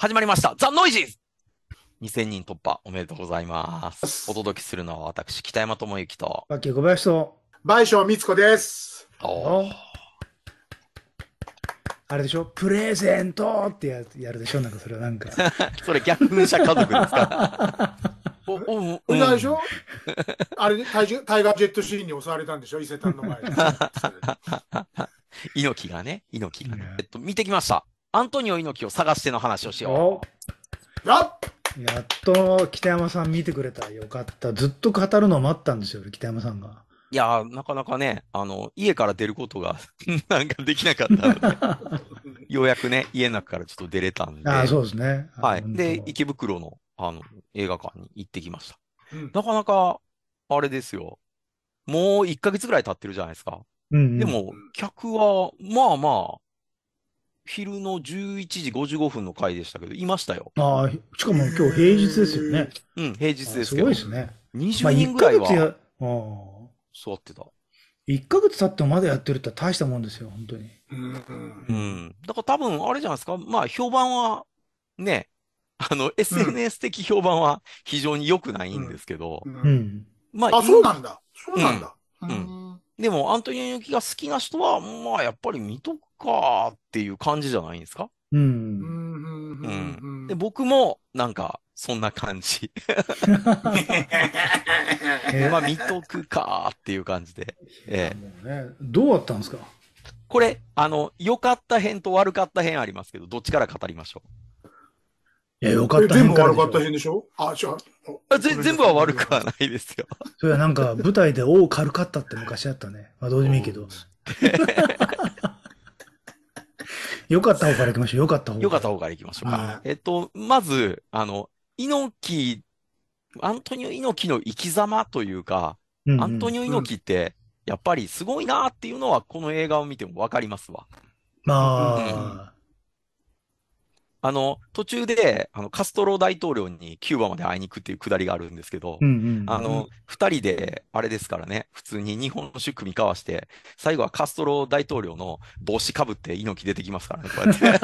始まりました。ザ・ノイジーズ !2000 人突破おめでとうございます。お届けするのは私、北山智之と。脇小林と。倍賞光子です。おあれでしょプレゼントってややるでしょなんかそれはなんか。それ逆噴射家族ですか お、お、うん、でしょあれ、タイタイガージェットシーンに襲われたんでしょ伊勢丹の前で。猪木がね、猪木がね。えっと、見てきました。アントニオ猪木を探しての話をしよう。やっと北山さん見てくれた。よかった。ずっと語るのを待ったんですよ、北山さんが。いやなかなかね、あの、家から出ることが なんかできなかったので、ようやくね、家の中からちょっと出れたんで。あそうですね。はい。で、池袋の、あの、映画館に行ってきました。うん、なかなか、あれですよ。もう1ヶ月ぐらい経ってるじゃないですか。うんうん、でも、客は、まあまあ、昼の11時55分の回でしたけど、いましたよ。ああ、しかも今日平日ですよね。うん、平日ですけど。すごいですね。20人ぐらいは、あ、座ってた。1ヶ月経ってもまだやってるって大したもんですよ、本当に。うん。だから多分、あれじゃないですか。まあ、評判は、ね、あの、SNS 的評判は非常に良くないんですけど。うん。まあ、あ、そうなんだ。そうなんだ。うんでも、アントニオ猪木が好きな人は、まあ、やっぱり見とくかっていう感じじゃないんですかうん。うん。で、僕も、なんか、そんな感じ。まあ、見とくかっていう感じで。ええ、ね。どうだったんですかこれ、あの、良かった編と悪かった編ありますけど、どっちから語りましょうや、よかった全部悪かった編でしょあ、違う。あ。全全部は悪くはないですよ。それはなんか、舞台で、おお、軽かったって昔あったね。まあ、どうでもいいけど。よかった方から行きましょう。よかった方から。よかった方から行きましょうか。えっと、まず、あの、猪木、アントニオ猪木の生き様というか、うんうん、アントニオ猪木って、やっぱりすごいなっていうのは、この映画を見てもわかりますわ。まあ、うんあの、途中で、あの、カストロ大統領にキューバまで会いに行くっていうくだりがあるんですけど、うんうんうん、あの、二人で、あれですからね、普通に日本酒組み交わして、最後はカストロ大統領の帽子かぶって猪木出てきますからね、こうやって。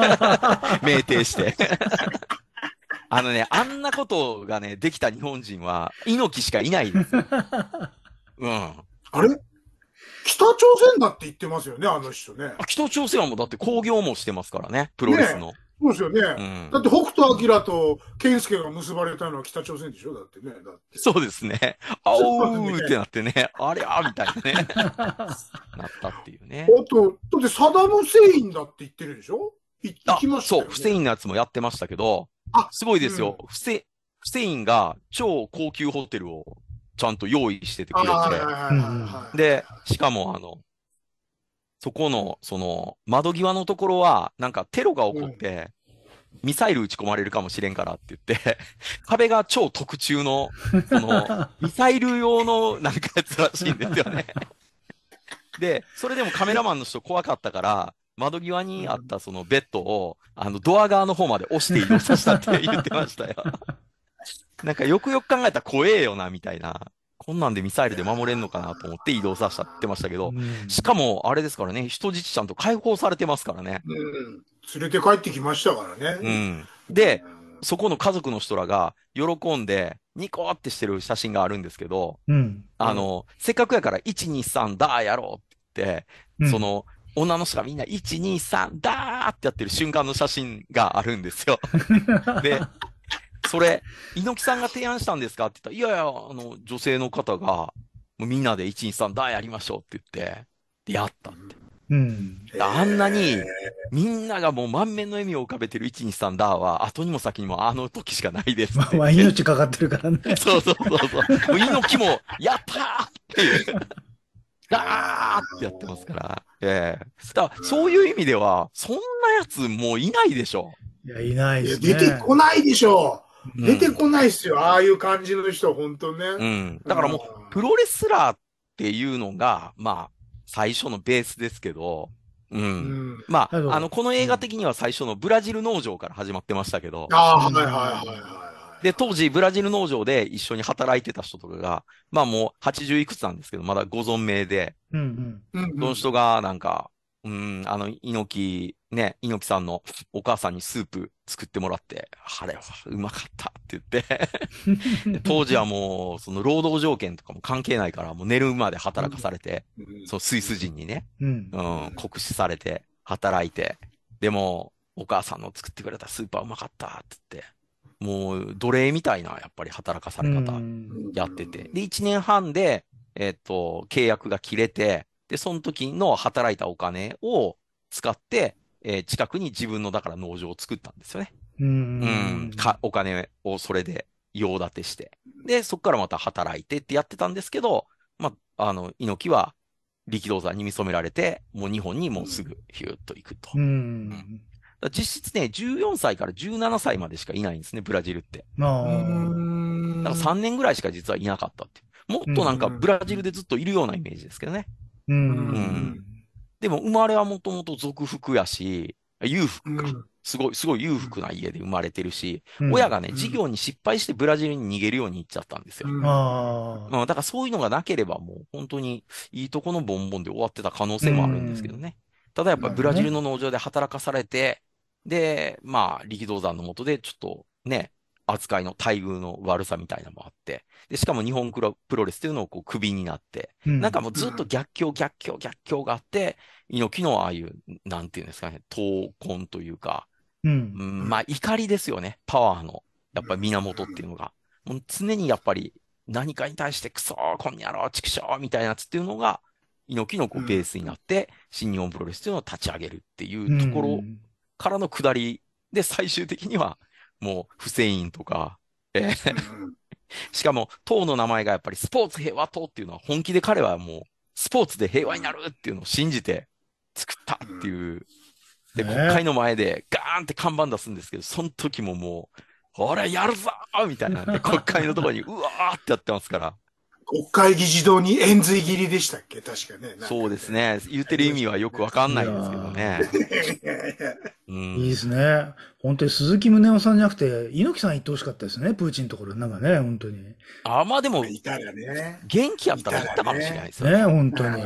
酩 酊して。あのね、あんなことがね、できた日本人は、猪木しかいないですよ。うん。あれ北朝鮮だって言ってますよね、あの人ね。北朝鮮はもうだって興行もしてますからね、プロレスの。ねそうですよね。うん、だって北斗晶と健介が結ばれたのは北朝鮮でしょだってね。だって そうですね。あおーってなってね、あれあみたいなね。なったっていうね。あと、だってサダム・セインだって言ってるでしょ行きました、ね、そう、フセインのやつもやってましたけど、あすごいですよ。うん、フセインが超高級ホテルをちゃんと用意しててくれて、で、しかもあの、そこの、その、窓際のところは、なんかテロが起こって、ミサイル撃ち込まれるかもしれんからって言って 壁が超特注の、その、ミサイル用のなんかやつらしいんですよね で、それでもカメラマンの人怖かったから、窓際にあったそのベッドを、あの、ドア側の方まで押して移動させたって言ってましたよなんかよくよく考えたら怖えよな、みたいな。こんなんでミサイルで守れんのかなと思って移動させてましたけど、うん、しかもあれですからね、人質ちゃんと解放されてますからね。うん、連れて帰ってきましたからね。うん、で、そこの家族の人らが喜んで、ニコってしてる写真があるんですけど、うん、あの、せっかくやから、1、2、3、だーやろうって言って、その、女の人がみんな1、2、3、だーってやってる瞬間の写真があるんですよ。で、それ、猪木さんが提案したんですかって言ったら、いやいや、あの、女性の方が、もうみんなで1、2、3、ーやりましょうって言って、で、やったって。うん。あんなに、みんながもう満面の笑みを浮かべてる1、2、3、ーは、後にも先にもあの時しかないです、まあ、命かかってるからね。そうそうそうそう。もう猪木も、やったーっていう。ダーってやってますから。ええー、だそういう意味では、そんなやつもういないでしょ。いや、いないですね。出てこないでしょ。出てこないっすよ、うん、ああいう感じの人、本当ね。うん。だからもう、プロレスラーっていうのが、まあ、最初のベースですけど、うん。うん、まあ、あの、この映画的には最初のブラジル農場から始まってましたけど。ああ、はいはいはいはい。で、当時、ブラジル農場で一緒に働いてた人とかが、まあもう80いくつなんですけど、まだご存命で、うんうん、その人がなんか、うん、あの、猪木、ね、猪木さんのお母さんにスープ作ってもらって、あれはうまかったって言って 当時はもう、その労働条件とかも関係ないから、もう寝るまで働かされて、そう、スイス人にね、うん、うん、酷使されて、働いて、でも、お母さんの作ってくれたスーパーうまかったって言って、もう、奴隷みたいな、やっぱり働かされ方やってて、で、1年半で、えっ、と、契約が切れて、で、その時の働いたお金を使って、えー、近くに自分のだから農場を作ったんですよね。うんか。お金をそれで用立てして。で、そこからまた働いてってやってたんですけど、まあ、の、猪木は力道山に見染められて、もう日本にもうすぐヒューッと行くと。うん。うん、実質ね、14歳から17歳までしかいないんですね、ブラジルって。あうん。だから3年ぐらいしか実はいなかったってもっとなんかブラジルでずっといるようなイメージですけどね。うん。うん。でも生まれはもともと俗服やし、裕福か。うん、すごい、すごい裕福な家で生まれてるし、うん、親がね、事業に失敗してブラジルに逃げるように行っちゃったんですよ。うん、だからそういうのがなければもう本当にいいとこのボンボンで終わってた可能性もあるんですけどね。ただやっぱりブラジルの農場で働かされて、で、まあ、力道山のもとでちょっとね、扱いの待遇の悪さみたいなのもあって、で、しかも日本プロレスっていうのをこうクビになって、うん、なんかもうずっと逆境、逆境、逆境があって、猪木のああいう、なんていうんですかね、闘魂というか、うん、うん、まあ怒りですよね、パワーの、やっぱり源っていうのが。もう常にやっぱり何かに対してクソこんにゃろ、畜生みたいなやつっていうのが、猪木のこうベースになって、新日本プロレスっていうのを立ち上げるっていうところからの下りで最終的には、もう、フセインとか、えー、しかも、党の名前がやっぱりスポーツ平和党っていうのは本気で彼はもう、スポーツで平和になるっていうのを信じて作ったっていう。で、国会の前でガーンって看板出すんですけど、その時ももう、俺やるぞみたいなんで、国会のところにうわーってやってますから。国会議事堂に円髄切りでしたっけ確かね。そうですね。言ってる意味はよくわかんないんですけどね。いいですね。本当に鈴木宗男さんじゃなくて、猪木さん言ってほしかったですね。プーチンのところ。なんかね、本当に。あ、まあでも、いたらね、元気やったら行ったかもしれないですよね。ね、本当に。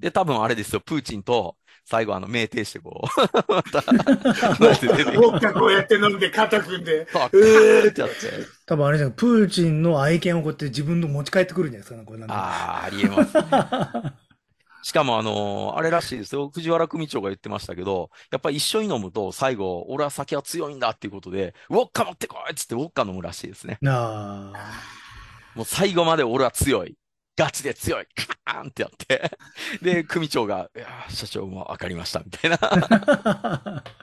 で、多分あれですよ。プーチンと最後あの、酩酊してこう、また、音こうやって飲んで、肩組んで、うーってやって。多分あれじゃん、プーチンの愛犬をこうやって自分の持ち帰ってくるんじゃないですか、ね、これなんか。ああ、ありえます、ね、しかもあのー、あれらしいですよ。藤原組長が言ってましたけど、やっぱり一緒に飲むと最後、俺は酒は強いんだっていうことで、ウォッカ持ってこいっつってウォッカ飲むらしいですね。なあ。もう最後まで俺は強い。ガチで強いカーンってやって、で、組長が、いや、社長も分かりました、みたいな。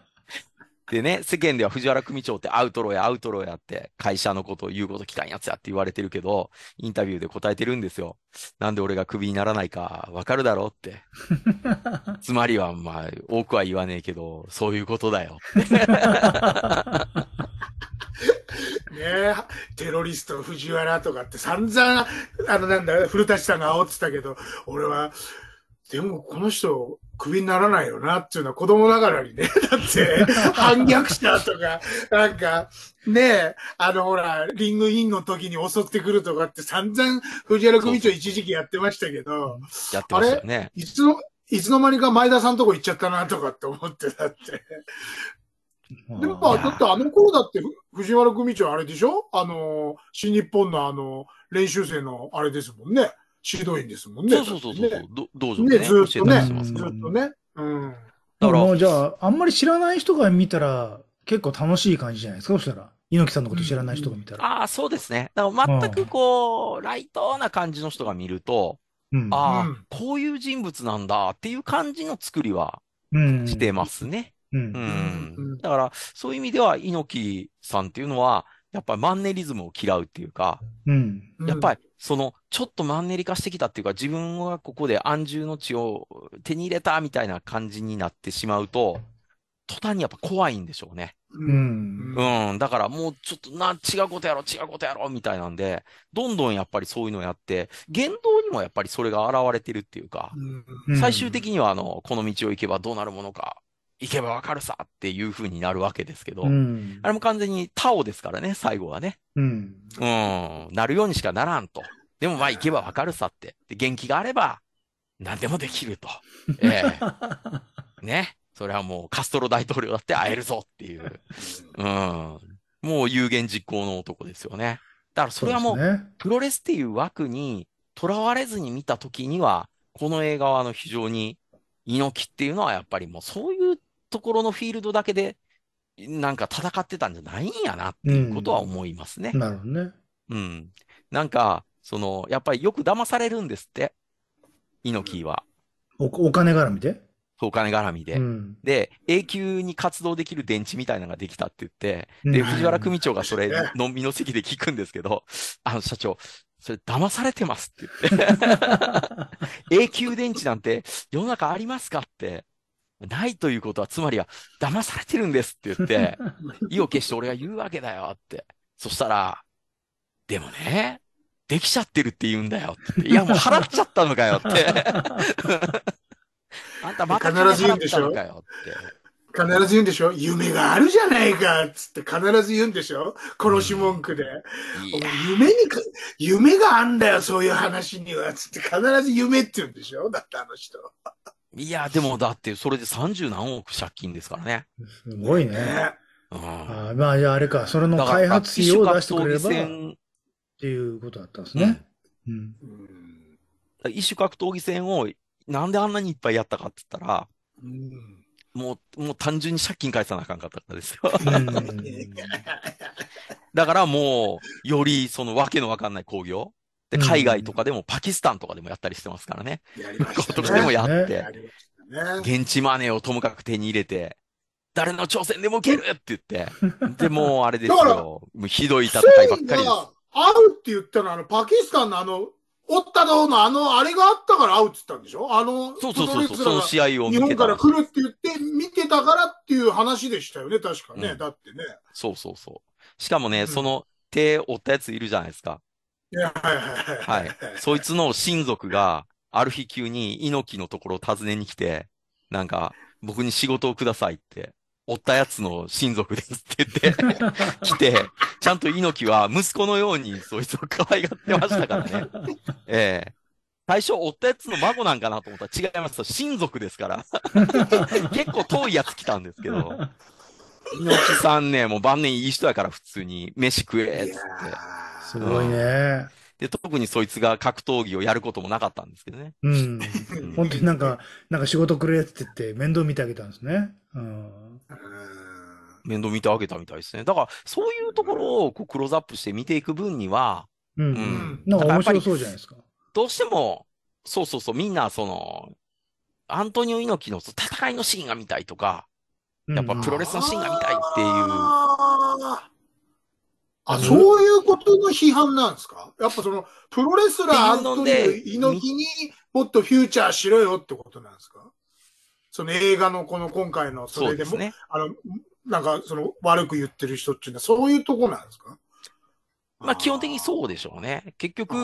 でね、世間では藤原組長ってアウトローやアウトローやって、会社のことを言うこと聞かんやつやって言われてるけど、インタビューで答えてるんですよ。なんで俺がクビにならないか分かるだろうって。つまりは、まあ、多くは言わねえけど、そういうことだよ。ねテロリスト藤原とかって散々、あのなんだ、古舘さんが煽ってたけど、俺は、でもこの人、クビにならないよなっていうのは子供ながらにね、だって、反逆者とか、なんか、ねえ、あのほら、リングインの時に襲ってくるとかって散々藤原組長一時期やってましたけど、やってましたね。いつの、いつの間にか前田さんとこ行っちゃったなとかって思ってたって。でもまあ、だってあの頃だって藤原組長あれでしょあの、新日本のあの、練習生のあれですもんね。指導員ですもんね。そうそうそうそう。ね、ねね。ずっとね。ずっとね。うん。だから、じゃあ、あんまり知らない人が見たら、結構楽しい感じじゃないですか、そしたら。猪木さんのこと知らない人が見たら。うん、ああ、そうですね。だから全くこう、うん、ライトな感じの人が見ると、うん、ああ、こういう人物なんだっていう感じの作りはしてますね。うん。だから、そういう意味では、猪木さんっていうのは、やっぱりマンネリズムを嫌うっていうか、うん、やっぱりそのちょっとマンネリ化してきたっていうか、自分はここで安住の地を手に入れたみたいな感じになってしまうと、途端にやっぱ怖いんでしょうね。うん。うん。だからもうちょっとな、違うことやろ、違うことやろ、みたいなんで、どんどんやっぱりそういうのをやって、言動にもやっぱりそれが現れてるっていうか、うん、最終的にはあの、この道を行けばどうなるものか、行けばわかるさっていう風になるわけですけど、うん、あれも完全にタオですからね、最後はね。うん。うん、なるようにしかならんと。でもまあ行けばわかるさって。で、元気があれば、何でもできると。ええー、ね。それはもうカストロ大統領だって会えるぞっていう。うん。もう有言実行の男ですよね。だからそれはもう、プロレスっていう枠に囚われずに見たときには、この映画はあの非常に猪木っていうのはやっぱりもうそういうところのフィールドだけで、なんか戦ってたんじゃないんやなっていうことは思いますね。うん、なるほどね。うん。なんか、その、やっぱりよく騙されるんですって。猪木は。おお金絡みでお金絡みで、うん、で、永久に活動できる電池みたいなのができたって言って、で、藤原組長がそれ、のんびの席で聞くんですけど、あの、社長、それ騙されてますって言って 永久電池なんて世の中ありますかってないということは、つまりは、騙されてるんですって言って、意を決して俺が言うわけだよって。そしたら、でもね、できちゃってるって言うんだよって。いや、もう払っちゃったのかよって。あんたまた金払ったのかよって。必ず言うんでしょ夢があるじゃないかつって必ず言うんでしょ殺し文句で。うん、夢にか、夢があんだよ、そういう話には。つって必ず夢って言うんでしょだってあの人。いや、でもだって、それで三十何億借金ですからね。すごいね。うん、あまあ、じゃああれか、それの開発費を出してくれればっていうことだったんですね。うん。うん、一種格闘技戦をなんであんなにいっぱいやったかって言ったら、うん、もう、もう単純に借金返さなあかんかったんですよ。だからもう、よりそのわけのわかんない工業。で、海外とかでもパキスタンとかでもやったりしてますからね。やりました、ね。とかでもやって、現地マネーをともかく手に入れて、誰の挑戦でも受けるって言って。で、もうあれですよ。もうひどい戦いばっかりです。合うって言ったのは、あの、パキスタンのあの、おったどのあの、あれがあったから会うって言ったんでしょあの、そうそうそうそう、その試合を見てた。日本から来るって言って、見てたからっていう話でしたよね、確かね。うん、だってね。そうそうそう。しかもね、うん、その手を折ったやついるじゃないですか。はい。そいつの親族が、ある日急に猪木のところを訪ねに来て、なんか、僕に仕事をくださいって、おったやつの親族ですって言って来て、ちゃんと猪木は息子のようにそいつを可愛がってましたからね。ええー最初、追ったやつの孫なんかなと思ったら違いました。親族ですから。結構遠いやつ来たんですけど、猪木さんね、もう晩年いい人やから普通に、飯食え、つって。すごいね、うんで、特にそいつが格闘技をやることもなかったんですけどね。うん。本当になんか、なんか仕事くれって言って面倒見てあげたんですね。うん。面倒見てあげたみたいですね。だから、そういうところをこうクローズアップして見ていく分には、うん。うん、なんか面白そうじゃないですか。どうしても、そうそうそう、みんなその、アントニオ猪木の戦いのシーンが見たいとか、やっぱプロレスのシーンが見たいっていう。ああ、そういうことの批判なんですかやっぱその、プロレスラーアントニオ猪木にもっとフューチャーしろよってことなんですかその映画のこの今回のそれでも、ね、あの、なんかその悪く言ってる人っていうのはそういうとこなんですかまあ基本的にそうでしょうね。結局、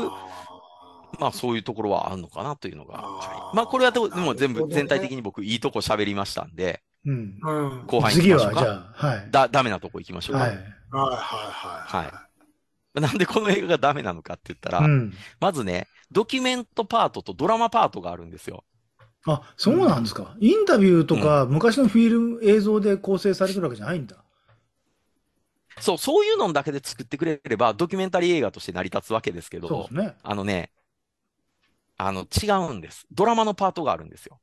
まあそういうところはあるのかなというのが。はい、まあこれはでも全部全体的に僕いいとこ喋りましたんで。うん。後半行きましょうか。次はじゃあ、はい。だ、ダなとこ行きましょうか。はい。はいはいはい。はい。なんでこの映画がダメなのかって言ったら、うん、まずね、ドキュメントパートとドラマパートがあるんですよ。あ、そうなんですか。うん、インタビューとか、うん、昔のフィルム映像で構成されてるわけじゃないんだ。そう、そういうのだけで作ってくれれば、ドキュメンタリー映画として成り立つわけですけど、ね、あのね、あの、違うんです。ドラマのパートがあるんですよ。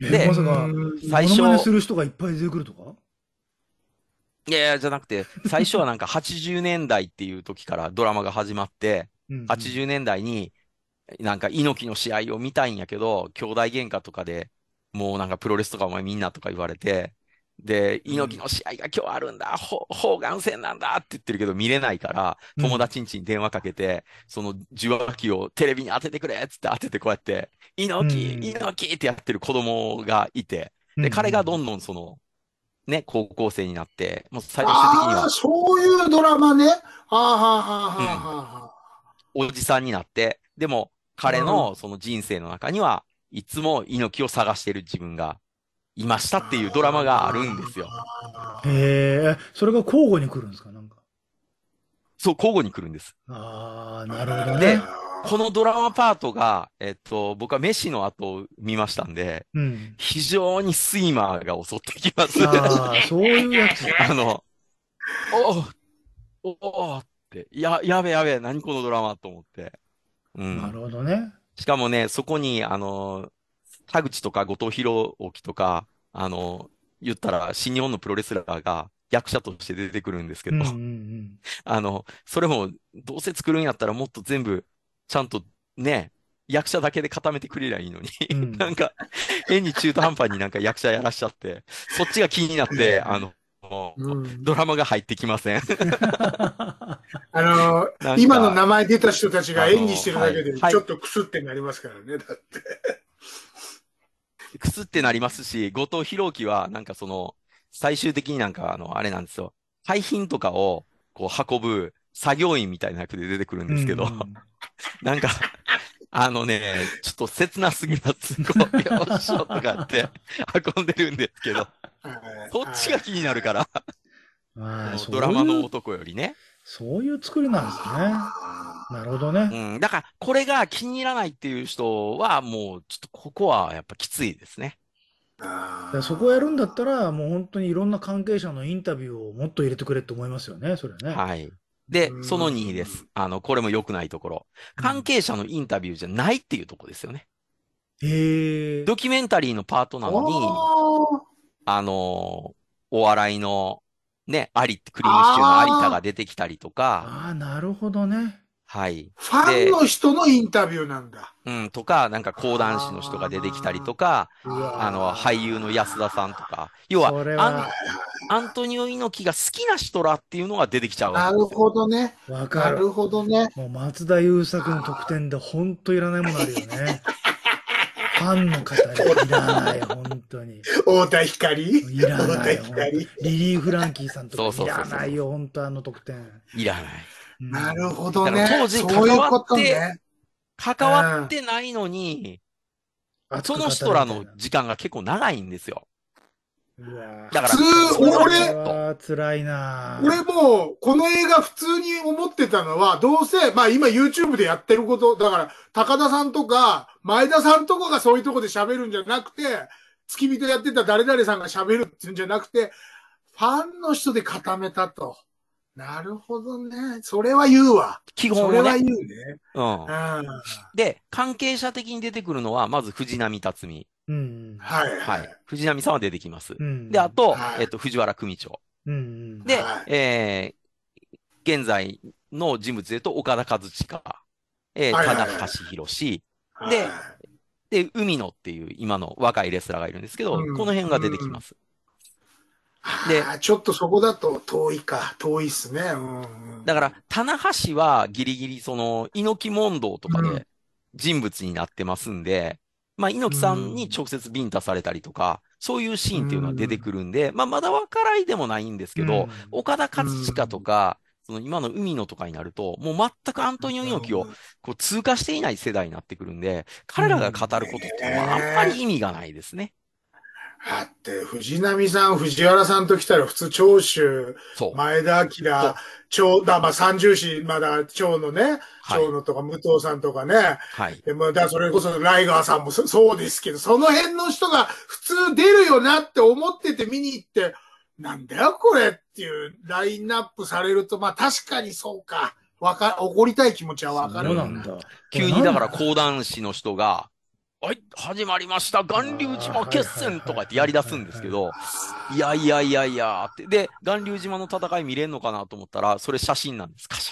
で、まさか、最初。モする人がいっぱい出てくるとかいやいや、じゃなくて、最初はなんか80年代っていう時からドラマが始まって、うんうん、80年代になんか猪木の試合を見たいんやけど、兄弟喧嘩とかでもうなんかプロレスとかお前みんなとか言われて、で、猪木の試合が今日あるんだ、方眼戦なんだって言ってるけど見れないから、友達んちに電話かけて、うん、その受話器をテレビに当ててくれっつって当ててこうやって、猪木、猪木ってやってる子供がいて、で、彼がどんどんその、ね、高校生になって、もう最終的には。そういうドラマね。はあはあはあはあ、おじさんになって、でも彼のその人生の中には、いつも猪木を探してる自分がいましたっていうドラマがあるんですよ。へえ、それが交互に来るんですかなんか。そう、交互に来るんです。ああ、なるほどね。で、このドラマパートが、えっと、僕はメシの後を見ましたんで、うん、非常にスイマーが襲ってきます。ああ、そういうやつ。あの、おおおって、や、やべやべ、何このドラマと思って。うん。なるほどね。しかもね、そこに、あの、田口とか後藤宏樹とか、あの、言ったら新日本のプロレスラーが役者として出てくるんですけど、うんうんうん、あの、それもどうせ作るんやったらもっと全部ちゃんとね、役者だけで固めてくれりゃいいのに、うん、なんか、変に中途半端になんか役者やらしちゃって、そっちが気になって、あの、うん、ドラマが入ってきません。あのー、今の名前出た人たちが演技してるだけで、ちょっとくすってなりますからね、はい、だって。くすってなりますし、後藤弘樹は、なんかその、最終的になんか、あの、あれなんですよ。廃品とかを、こう、運ぶ作業員みたいな役で出てくるんですけど、なんか、あのね、ちょっと切なすぎます。こう、おっしょとかって運んでるんですけど、そっちが気になるから、ドラマの男よりね。そういう作りなんですね。なるほどね。うん。だから、これが気に入らないっていう人は、もう、ちょっとここはやっぱきついですね。そこをやるんだったら、もう本当にいろんな関係者のインタビューをもっと入れてくれって思いますよね、それね。はい。で、その2です。あの、これも良くないところ。関係者のインタビューじゃないっていうとこですよね。へ、うん、ドキュメンタリーのパートなのに、あの、お笑いの、ね、あり、って、クリームシチューの有田が出てきたりとか。ああ、なるほどね。はい。ファンの人のインタビューなんだ。うん、とか、なんか講談師の人が出てきたりとか、あの、俳優の安田さんとか、要は、はアントニオ猪木が好きな人らっていうのが出てきちゃうなるほどね。わかる。なるほどね。もう松田優作の特典で本当いらないものあるよね。ファンの方いらない、本当に。太田光いらない。リリー・フランキーさんとかいらないよ、本当あの特典。いらない。なるほどね。当時関わって、ううね、関わってないのに、うん、その人らの時間が結構長いんですよ。だから、普通、俺、俺も、この映画普通に思ってたのは、どうせ、まあ今 YouTube でやってること、だから、高田さんとか、前田さんとかがそういうとこで喋るんじゃなくて、付き人やってた誰々さんが喋るっていうんじゃなくて、ファンの人で固めたと。なるほどね。それは言うわ。基本ね。それは言うね。うん。で、関係者的に出てくるのは、まず藤波辰美。うん。はい、はい。藤波さんは出てきます。うん、で、あと、はい、えっと、藤原組長。うん。で、はい、えー、現在の人物で言うと、岡田和親、えー、田中史弘、はい、で、で、海野っていう今の若いレスラーがいるんですけど、この辺が出てきます。で、ちょっとそこだと遠いか、遠いっすね。うん、だから、棚橋はギリギリその、猪木問答とかで人物になってますんで、うん、まあ、猪木さんに直接ビンタされたりとか、そういうシーンっていうのは出てくるんで、うん、まあ、まだ分からいでもないんですけど、岡田和親とか、その今の海野とかになると、もう全くアントニオ猪木をこう通過していない世代になってくるんで、彼らが語ることっていうのはあんまり意味がないですね。だって、藤波さん、藤原さんと来たら普通、長州、前田明、長、だ、まあ、三重士、まだ、長野ね、はい、長野とか武藤さんとかね。はい。でも、だ、それこそ、ライガーさんもそうですけど、その辺の人が普通出るよなって思ってて見に行って、なんだよ、これっていうラインナップされると、まあ、確かにそうか。わか、怒りたい気持ちはわかるな。急にだから講談師の人が、はい、始まりました、巌流島決戦とかってやり出すんですけど、いやいやいやいやって、で、巌流島の戦い見れんのかなと思ったら、それ写真なんです、かし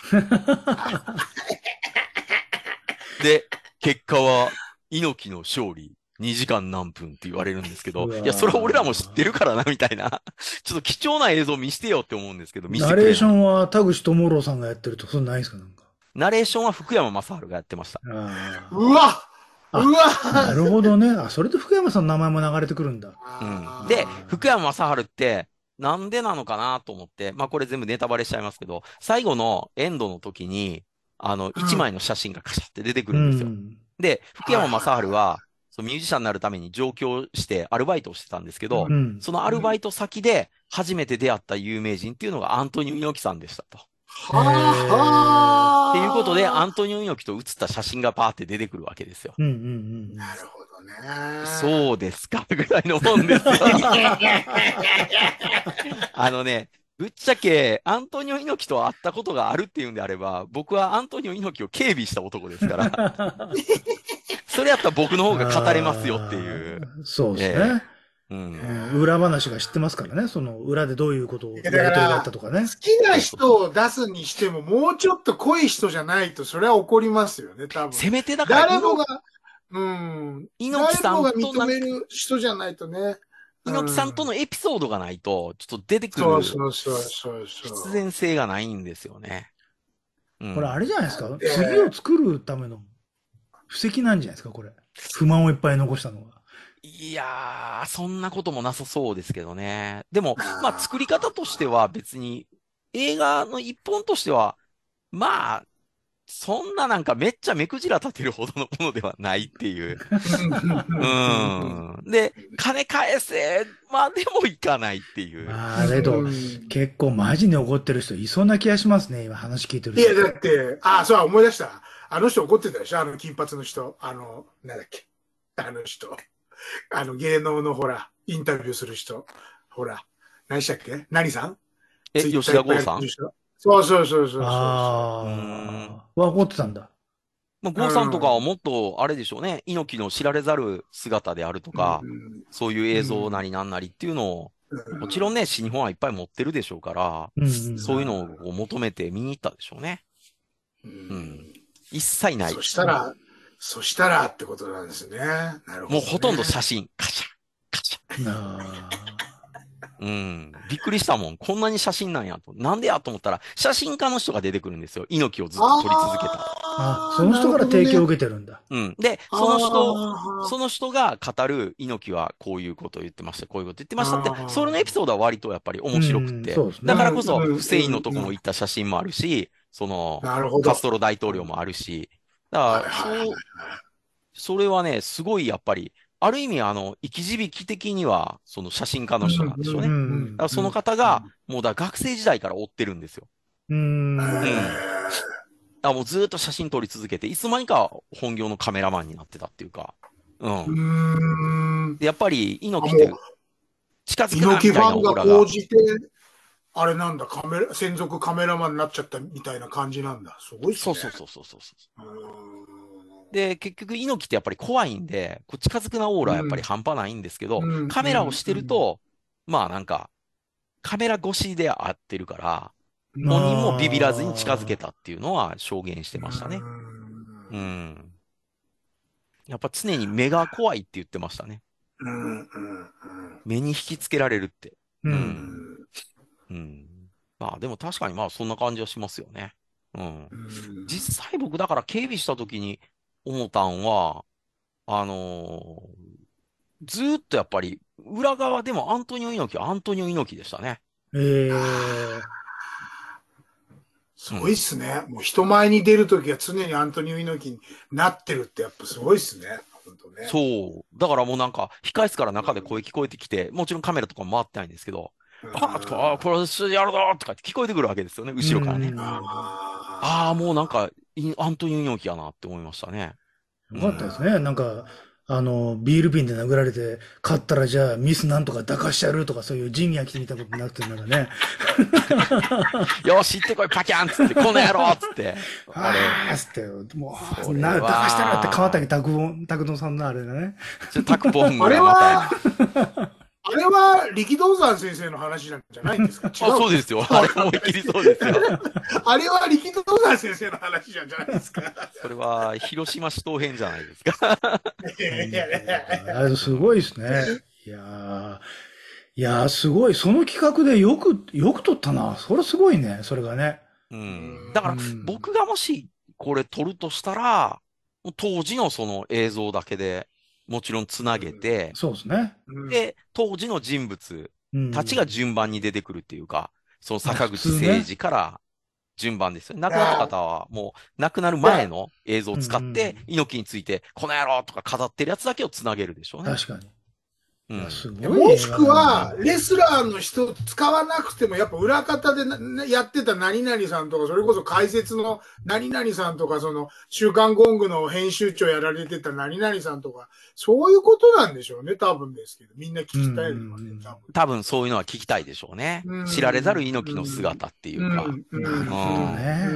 で、結果は、猪木の勝利、2時間何分って言われるんですけど、いや、それは俺らも知ってるからな、みたいな。ちょっと貴重な映像見してよって思うんですけど、見せてナレーションは田口智郎さんがやってるとか、そんないんですか、なんか。ナレーションは福山雅治がやってました。うわうわなるほどね。あ、それで福山さんの名前も流れてくるんだ。うん、で、福山雅治って、なんでなのかなと思って、まあこれ全部ネタバレしちゃいますけど、最後のエンドの時に、あの、一枚の写真がカシャって出てくるんですよ。うん、で、福山雅治は、そのミュージシャンになるために上京してアルバイトをしてたんですけど、うん、そのアルバイト先で初めて出会った有名人っていうのがアントニオ猪木さんでしたと。はあ。っていうことで、アントニオ猪木と写った写真がパーって出てくるわけですよ。うんうんうん。なるほどね。そうですか、ぐらいのもんですよ。あのね、ぶっちゃけ、アントニオ猪木と会ったことがあるっていうんであれば、僕はアントニオ猪木を警備した男ですから。それやったら僕の方が語れますよっていう。そうですね。えーうん、裏話が知ってますからね、その裏でどういうことをやりとりだったとかね。好きな人を出すにしても、もうちょっと濃い人じゃないと、それは怒りますよね、多分。せめてだから。誰もが、うん。猪木さんが認める人じゃないとね。猪木さんとのエピソードがないと、ちょっと出てくる。そうそうそうそう必然性がないんですよね。これあれじゃないですか、次を作るための布石なんじゃないですか、これ。不満をいっぱい残したのは。いやー、そんなこともなさそうですけどね。でも、まあ作り方としては別に、映画の一本としては、まあ、そんななんかめっちゃ目くじら立てるほどのものではないっていう。うん。で、金返せまあでもいかないっていう。まあ、れど、結構マジに怒ってる人いそうな気がしますね、今話聞いてるいや、だって、ああ、そう、思い出した。あの人怒ってたでしょあの金髪の人。あの、なんだっけ。あの人。あの、芸能のほら、インタビューする人、ほら、何したっけ何さんえ、吉田剛さんそうそうそうそうああ。は、怒ってたんだ。まあ、ゴさんとかはもっと、あれでしょうね、猪木の知られざる姿であるとか、うん、そういう映像なりなんなりっていうのを、うん、もちろんね、新日本はいっぱい持ってるでしょうから、うん、そういうのを求めて見に行ったでしょうね。うん。一切ない。そしたら、そしたらってことなんですね。なるほど、ね、もうほとんど写真。カシャ、カシャ。うん。びっくりしたもん。こんなに写真なんやと。なんでやと思ったら、写真家の人が出てくるんですよ。猪木をずっと撮り続けた。あその人から提供を受けてるんだ。うん。で、その人、その人が語る猪木はこういうことを言ってました、こういうこと言ってましたって、それのエピソードは割とやっぱり面白くて。ね、だからこそ、フセインのとこも行った写真もあるし、その、カストロ大統領もあるし、だから、そう、それはね、すごいやっぱり、ある意味、あの、生き字引的には、その写真家の人なんでしょうね。だからその方が、もうだから学生時代から追ってるんですよ。うーん。だからもうずーっと写真撮り続けて、いつの間にか本業のカメラマンになってたっていうか。うん。うーん。でやっぱり、猪木って、近づくなみ猪木フたいァンオーがラが。じて、あれなんだ、カメラ、専属カメラマンになっちゃったみたいな感じなんだ。すごいっすそうね。そうそうそうそうそう。で、結局、猪木ってやっぱり怖いんで、こう近づくなオーラはやっぱり半端ないんですけど、うんカメラをしてると、まあなんか、カメラ越しで会ってるから、本人もビビらずに近づけたっていうのは証言してましたね。うんやっぱ常に目が怖いって言ってましたね。うんうん目に引きつけられるって。うんうんうん。まあでも確かにまあそんな感じはしますよね。うん。うん実際僕だから警備した時に思ったんは、あのー、ずっとやっぱり裏側でもアントニオ猪木はアントニオ猪木でしたね。ええー。すごいっすね。うん、もう人前に出るときは常にアントニオ猪木になってるってやっぱすごいっすね。ねそう。だからもうなんか、控室から中で声聞こえてきて、もちろんカメラとかも回ってないんですけど、パーッとああ、これ私やるぞとか聞こえてくるわけですよね、後ろからね。ああ、もうなんか、アントニオ猪木やなって思いましたね。よかったですね。なんか、あの、ビール瓶で殴られて、勝ったらじゃあミスなんとか抱かしてやるとか、そういうジンが来てみたことなくて、なんかね。よし、行ってこい、パキャンつって、この野郎っつって。あれつって、もう、な、抱かしてやるって、川谷拓本、拓本さんのあれだね。拓本れまた。あれは力道山先生の話なんじゃないんですかあ、そうですよ。あれ思いっきりそうですよ。あれは力道山先生の話じゃないですか。それは広島市東編じゃないですか。あれすごいですね。いやいやすごい。その企画でよく、よく撮ったな。それすごいね、それがね。うん。だから、僕がもし、これ撮るとしたら、当時のその映像だけで、もちろんつなげて、そうですね。で、当時の人物たちが順番に出てくるっていうか、その坂口誠司から順番ですよ。ね。亡くなった方は、もう亡くなる前の映像を使って、猪木について、この野郎とか飾ってるやつだけをつなげるでしょうね。確かに。もしくは、レスラーの人使わなくても、やっぱ裏方でやってた何々さんとか、それこそ解説の何々さんとか、その、週刊ゴングの編集長やられてた何々さんとか、そういうことなんでしょうね、多分ですけど。みんな聞きたいのはね、多分。多分そういうのは聞きたいでしょうね。知られざる猪木の姿っていうか。なるほどね。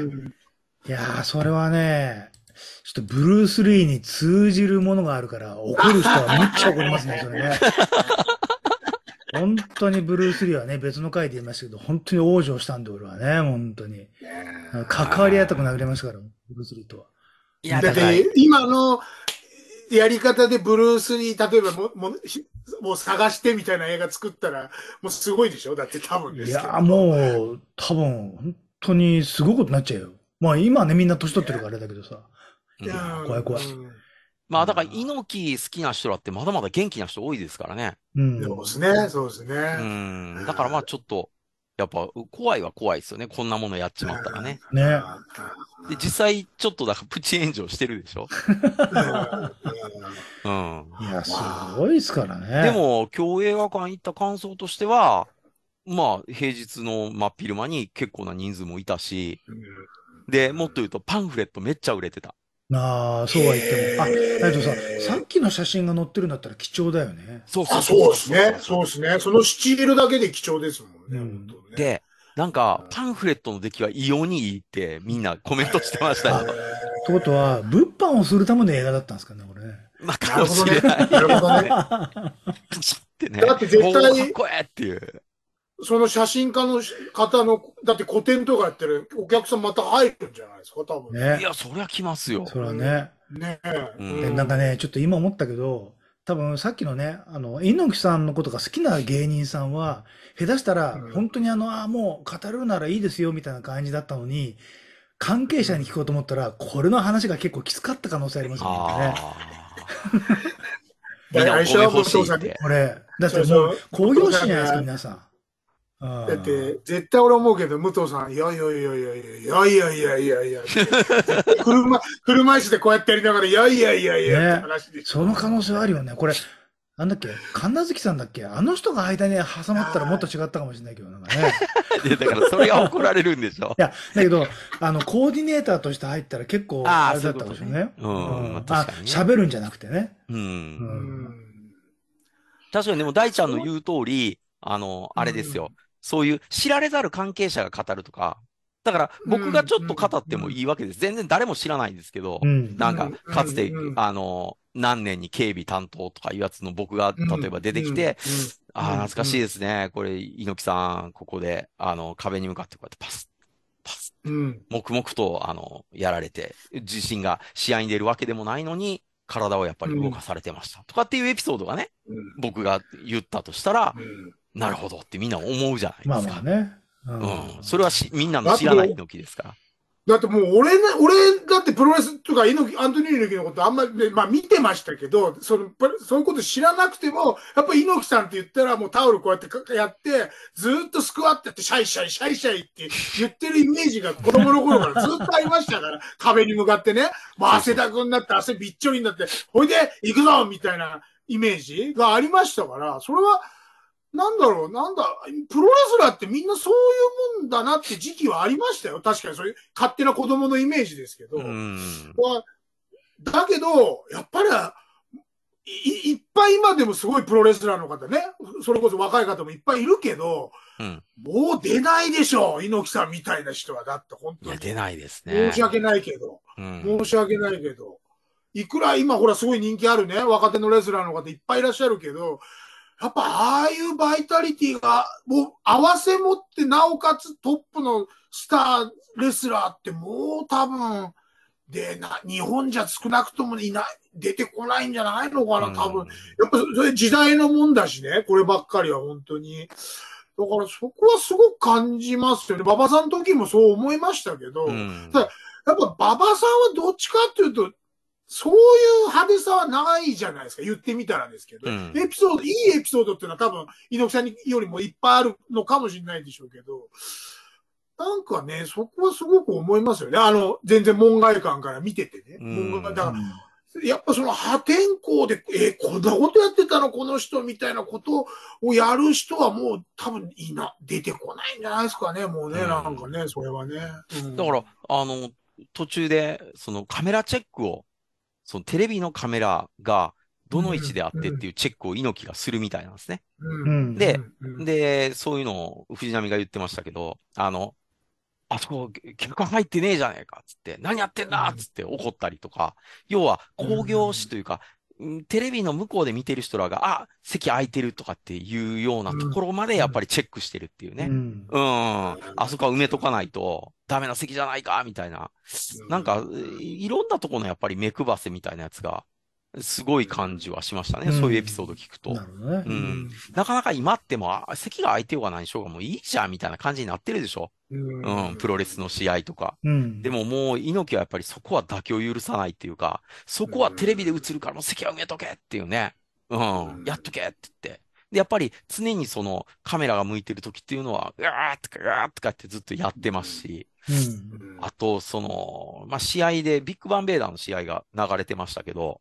いやー、それはね、ちょっとブルース・リーに通じるものがあるから、怒る人はめっちゃ怒りますね、それね。本当にブルース・リーはね、別の回で言いましたけど、本当に往生したんで、俺はね、本当に。関わり合ったく殴れましたから、ブルース・リーとは。いや、だって今のやり方でブルース・リー、例えばも、もう、もう探してみたいな映画作ったら、もうすごいでしょだって多分ですいや、もう、多分、本当にすごいことになっちゃうよ。まあ今ね、みんな年取ってるからあれだけどさ。いや、怖い怖い。まあだから猪木好きな人らってまだまだ元気な人多いですからね。うん。そうですね、そうですね。うん。だからまあちょっと、やっぱ怖いは怖いですよね。こんなものやっちまったらね。ね。で、実際ちょっとだからプチ炎上してるでしょうん。いや、すごいですからね。でも、今日映画館行った感想としては、まあ平日の真っ昼間に結構な人数もいたし、で、もっと言うとパンフレットめっちゃ売れてた。なあ、そうは言っても。あ、えっとさ、さっきの写真が載ってるんだったら貴重だよね。そうそうそうですね。そうですね。そのスチールだけで貴重ですもんね。本当ねで、なんか、パンフレットの出来は異様にいいって、みんなコメントしてましたよ。ってことは、物販をするための映画だったんですかね、これまあ、かもしれない。なるほどね。カ チッってね。だって絶対もうかっこええっていう。その写真家の方の、だって個展とかやってるお客さんまた入るんじゃないですか、多分。ね、いや、そりゃ来ますよ。そりゃね。ね、え。なんかね、ちょっと今思ったけど、多分さっきのね、あの、猪木さんのことが好きな芸人さんは、下手したら、本当にあの、ああ、もう語るならいいですよ、みたいな感じだったのに、関係者に聞こうと思ったら、これの話が結構きつかった可能性ありますよね。あんなお米欲しいこれ。だってもう、興行師じゃないですか、皆さん。だって、絶対俺思うけど、武藤さん、いやいやいやいやいやいやいやいやいや 車、車椅子でこうやってやりながら、いやいやいやいや、ね、その可能性あるよね。これ、なんだっけ、神奈月さんだっけ、あの人が間に挟まったらもっと違ったかもしれないけど、なんかね。だからそれが怒られるんでしょ。いや、だけど、あの、コーディネーターとして入ったら結構、あれだったかもしれないね。うん。あ、喋るんじゃなくてね。うん。うん確かに、でも大ちゃんの言う通り、あの、あれですよ。うんそういう知られざる関係者が語るとか、だから僕がちょっと語ってもいいわけです。全然誰も知らないんですけど、なんか、かつて、あの、何年に警備担当とかいうやつの僕が、例えば出てきて、ああ、懐かしいですね。これ、猪木さん、ここで、あの、壁に向かってこうやってパス、パス、黙々と、あの、やられて、自身が試合に出るわけでもないのに、体をやっぱり動かされてました。とかっていうエピソードがね、僕が言ったとしたら、なるほどってみんな思うじゃないですか。まあね。うん。うん、それはしみんなの知らない猪木ですから。だってもう俺、ね、俺だってプロレスとか猪木、アントニオ猪木のことあんまり、まあ見てましたけど、その、そういうこと知らなくても、やっぱ猪木さんって言ったらもうタオルこうやってやって、ずっとスクワットやってシャイシャイシャイシャイって言ってるイメージが子供の頃からずっとありましたから、壁に向かってね、もう汗だくになって汗びっちょりになって、ほいで行くぞみたいなイメージがありましたから、それは、なんだろう、なんだ、プロレスラーってみんなそういうもんだなって時期はありましたよ。確かにそういう勝手な子供のイメージですけど。だけど、やっぱり、いいっぱい今でもすごいプロレスラーの方ね、それこそ若い方もいっぱいいるけど、うん、もう出ないでしょう、猪木さんみたいな人は。だって本当に。出ないですね。申し訳ないけど。うん、申し訳ないけど。いくら今ほらすごい人気あるね、若手のレスラーの方いっぱいいらっしゃるけど、やっぱああいうバイタリティが、もう合わせ持って、なおかつトップのスターレスラーってもう多分、で、な、日本じゃ少なくともいない、出てこないんじゃないのかな、多分。やっぱそれ時代のもんだしね、こればっかりは本当に。だからそこはすごく感じますよね。馬場さんの時もそう思いましたけど、うん、ただやっぱ馬場さんはどっちかっていうと、そういう派手さはないじゃないですか。言ってみたらですけど。うん、エピソード、いいエピソードっていうのは多分、猪木さんよりもいっぱいあるのかもしれないでしょうけど、なんかね、そこはすごく思いますよね。あの、全然門外観から見ててね。門外だから、やっぱその破天荒で、えー、こんなことやってたのこの人みたいなことをやる人はもう多分いな、出てこないんじゃないですかね。もうね、んなんかね、それはね。だから、あの、途中で、そのカメラチェックをそのテレビのカメラがどの位置であってっていうチェックを猪木がするみたいなんですね。で、で、そういうのを藤波が言ってましたけど、あの、あそこ、客入ってねえじゃねえか、つって、何やってんだっつって怒ったりとか、要は工業誌というか、テレビの向こうで見てる人らが、あ、席空いてるとかっていうようなところまでやっぱりチェックしてるっていうね。うん。うん、あそこは埋めとかないと、ダメな席じゃないか、みたいな。なんか、いろんなとこのやっぱり目配せみたいなやつがすごい感じはしましたね。うん、そういうエピソード聞くと。なるほどね。うん。なかなか今っても、席が空いてようが何しようがもういいじゃんみたいな感じになってるでしょ。うん、うん、プロレスの試合とか。うん、でももう猪木はやっぱりそこは妥協許さないっていうか、そこはテレビで映るからもう席は埋めとけっていうね。うん、やっとけって言って。で、やっぱり常にそのカメラが向いてる時っていうのは、うわーとか、うわーとかってずっとやってますし、うん、あと、その、まあ、試合で、ビッグバンベーダーの試合が流れてましたけど、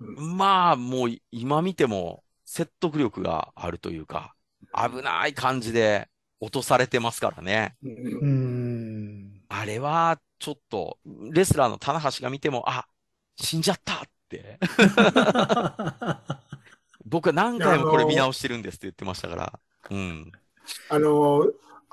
まあ、もう今見ても説得力があるというか、危ない感じで落とされてますからね。あれは、ちょっと、レスラーの棚橋が見ても、あ、死んじゃったって。僕は何回もこれ見直してるんですって言ってましたから。うん。あの、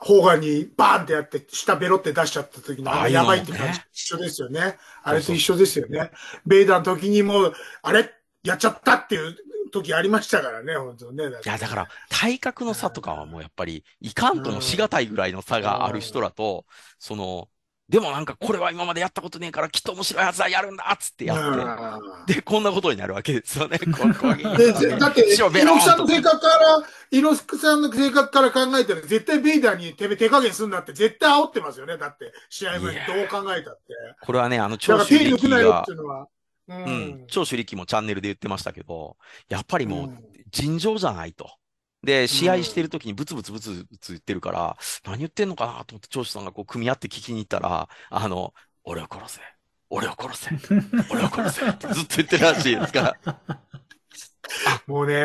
うがにバーンってやって、下ベロって出しちゃった時の、あやばいって感じ、一緒ですよね。あれと一緒ですよね。ベイダーの時にも、あれやっちゃったっていう時ありましたからね、本当ね。いや、だから、体格の差とかはもうやっぱり、いかんともしがたいぐらいの差がある人らと、その、でもなんかこれは今までやったことねえからきっと面白いやつはやるんだっつってやって、で、こんなことになるわけですよね。こうこうだって、猪木さんの性格から、猪木さんの性格から考えたら絶対ベイダーに手手加減するんだって絶対煽ってますよね。だって、試合前にどう考えたって。これはね、あの、超主力が、うん、長州力もチャンネルで言ってましたけど、やっぱりもう尋常じゃないと。で、試合してる時にブツブツブツブツ言ってるから、何言ってんのかなと思って長州さんがこう組み合って聞きに行ったら、あの、俺を殺せ。俺を殺せ。俺を殺せ。ってずっと言ってるらしいですから。もうね、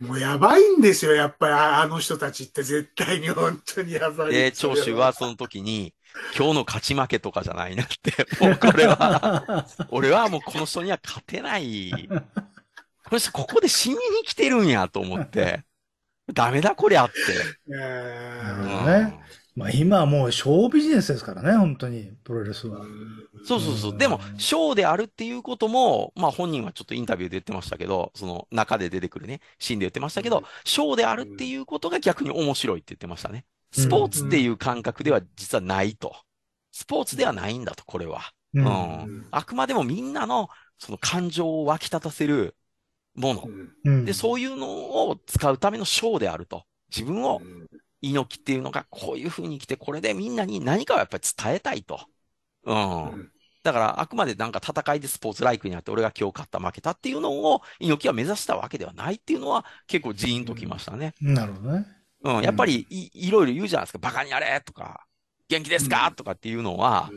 もうやばいんですよ、やっぱり、あの人たちって絶対に本当にやばいで。で、長州はその時に、今日の勝ち負けとかじゃないなって、もうこれは、俺はもうこの人には勝てないこれここで死にに来てるんやと思って。ダメだこりゃって。なるほどね。まあ今はもうショービジネスですからね、本当に、プロレスは。そうそうそう。でも、ショーであるっていうことも、まあ本人はちょっとインタビューで言ってましたけど、その中で出てくるね、シーンで言ってましたけど、ショーであるっていうことが逆に面白いって言ってましたね。スポーツっていう感覚では実はないと。スポーツではないんだと、これは。うん。あくまでもみんなのその感情を湧き立たせる、もの、で、そういうのを使うための章であると。自分を、猪木っていうのがこういうふうに来て、これでみんなに何かをやっぱり伝えたいと。うん。だから、あくまでなんか戦いでスポーツライクになって、俺が今日勝った、負けたっていうのを、猪木は目指したわけではないっていうのは、結構ジーンときましたね。うん、なるほどね。うん、やっぱりい、いろいろ言うじゃないですか。バカになれとか、元気ですかとかっていうのは、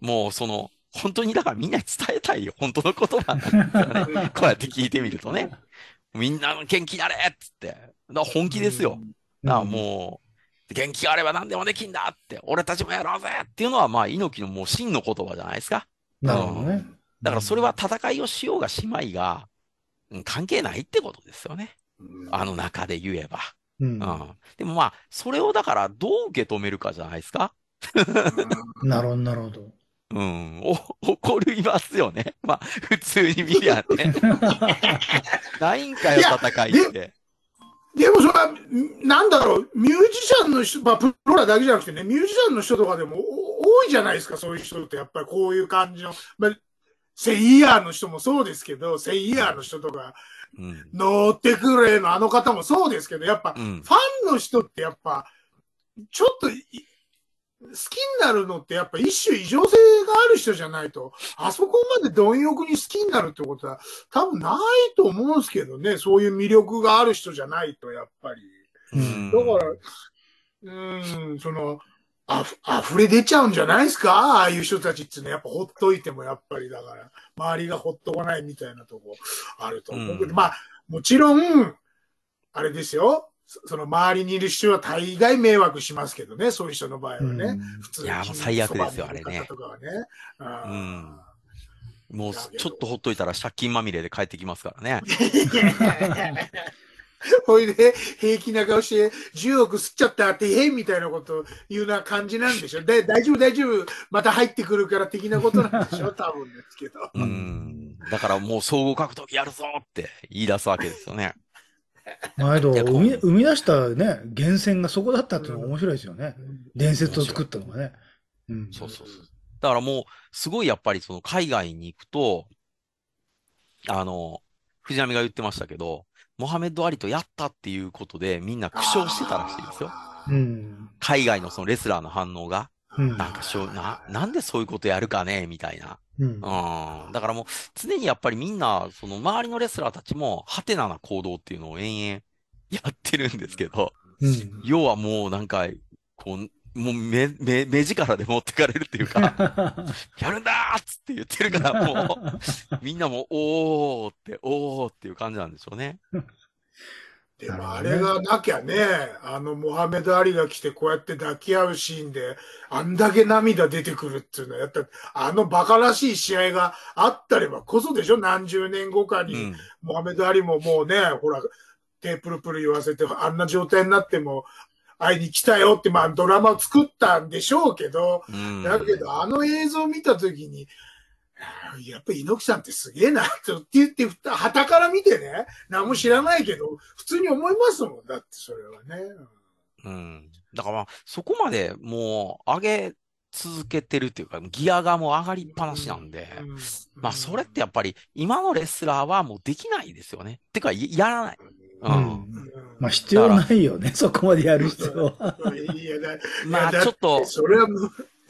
もうその、本当にだからみんなに伝えたいよ、本当の言葉なんね。こうやって聞いてみるとね。みんなの元気になれっつって。本気ですよ。だもう、元気があれば何でもできんだって、俺たちもやろうぜっていうのは、まあ、猪木のもう真の言葉じゃないですか。なるほどね。だからそれは戦いをしようがしまいが、関係ないってことですよね。あの中で言えば。うん、うん、でもまあ、それをだからどう受け止めるかじゃないですか。なるほど、なるほど。うん、お、怒りますよね。まあ、普通に見りゃね。ないんかよ、戦いって。でもそれは、なんだろう、ミュージシャンの人、まあ、プロらだけじゃなくてね、ミュージシャンの人とかでも多いじゃないですか、そういう人って、やっぱりこういう感じの、まあ、セイヤーの人もそうですけど、セイヤーの人とか、うん、乗ってくれのあの方もそうですけど、やっぱ、ファンの人ってやっぱ、ちょっと、好きになるのってやっぱ一種異常性がある人じゃないと、あそこまで貪欲に好きになるってことは多分ないと思うんですけどね、そういう魅力がある人じゃないと、やっぱり。うん、だから、うん、その、あ、溢れ出ちゃうんじゃないですかああいう人たちってね、やっぱほっといてもやっぱりだから、周りがほっとかないみたいなとこあると思うけど、うん、まあ、もちろん、あれですよ。その周りにいる人は大概迷惑しますけどね、そういう人の場合はね。普通に、いや、もう最悪ですよ、あれね。もう、ちょっとほっといたら借金まみれで帰ってきますからね。ほいで、平気な顔して、10億吸っちゃったってへんみたいなこと言うな感じなんでしょ。で、大丈夫、大丈夫、また入ってくるから的なことなんでしょ、多分ですけど。うん。だからもう総合格闘技やるぞって言い出すわけですよね。毎度、生み生み出したね、源泉がそこだったっていうのが面白いですよね。伝説を作ったのがね。うん。そうそうそう。だからもう、すごいやっぱりその海外に行くと、あの、藤波が言ってましたけど、モハメド・アリとやったっていうことで、みんな苦笑してたらしいですよ。うん、海外のそのレスラーの反応が、うん、なんかしょな、なんでそういうことやるかねみたいな。うん。だからもう、常にやっぱりみんな、その周りのレスラーたちも、ハテナな行動っていうのを延々やってるんですけど、うん、要はもうなんか、こう、もう目、目、目力で持ってかれるっていうか、やるんだーっつって言ってるから、もう、みんなも、おーって、おーっていう感じなんでしょうね。でもあれがなきゃね、あのモハメド・アリが来てこうやって抱き合うシーンで、あんだけ涙出てくるっていうのは、やっあの馬鹿らしい試合があったればこそでしょ何十年後かに、モハメド・アリももうね、ほら、テープルプル言わせて、あんな状態になっても、会いに来たよって、まあドラマを作ったんでしょうけど、うん、だけどあの映像を見たときに、やっぱり猪木さんってすげえな、って言って、はたから見てね、何も知らないけど、普通に思いますもん、だってそれはね。うん。だから、まあ、そこまでもう上げ続けてるっていうか、ギアがもう上がりっぱなしなんで、うんうん、まあ、それってやっぱり今のレスラーはもうできないですよね。ってか、やらない。うん。まあ必要ないよね、そこまでやる人は。いや、だまあちょっと。それは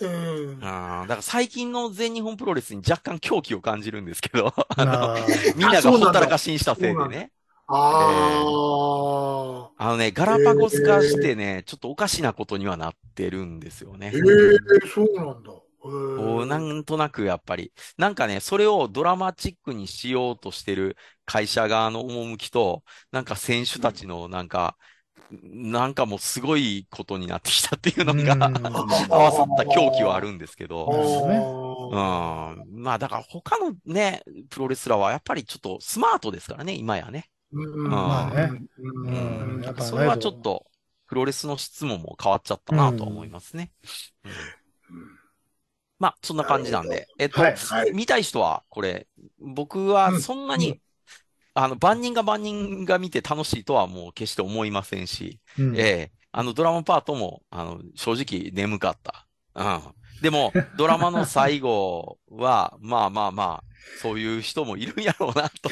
うん。あだから最近の全日本プロレスに若干狂気を感じるんですけど、あの、みんながほったらかしにしたせいでね。ああ、えー、あのね、ガラパゴス化してね、えー、ちょっとおかしなことにはなってるんですよね。ええー、そうなんだ。えー、なんとなくやっぱり。なんかね、それをドラマチックにしようとしてる会社側の趣と、なんか選手たちのなんか、うんなんかもうすごいことになってきたっていうのが 合わさった狂気はあるんですけど。うん。まあだから他のね、プロレスラーはやっぱりちょっとスマートですからね、今やね。うん、まあね。うん。それはちょっと、プロレスの質問も変わっちゃったなと思いますね。うんまあ、そんな感じなんで。えっと、はいはい、見たい人は、これ、僕はそんなにあの、万人が万人が見て楽しいとはもう決して思いませんし、ええあの、ドラマパートも、あの、正直眠かった。うん。でも、ドラマの最後は、まあまあまあ、そういう人もいるんやろうな、と。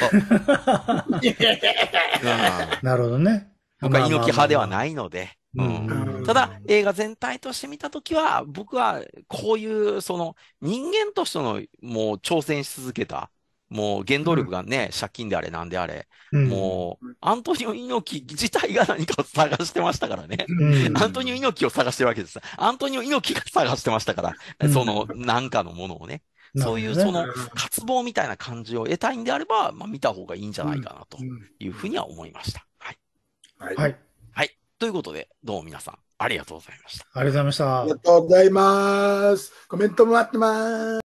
なるほどね。僕は猪木派ではないので。うん。ただ、映画全体として見たときは、僕はこういう、その、人間としての、もう挑戦し続けた、もう原動力がね、借金であれなんであれ、もう、アントニオ猪木自体が何かを探してましたからね。アントニオ猪木を探してるわけです。アントニオ猪木が探してましたから、その、なんかのものをね。そういうその渇望みたいな感じを得たいんであれば、まあ見た方がいいんじゃないかなというふうには思いました。はい。はい。はい。はい、ということで、どうも皆さん、ありがとうございました。ありがとうございました。ありがとうございます。コメントも待ってます。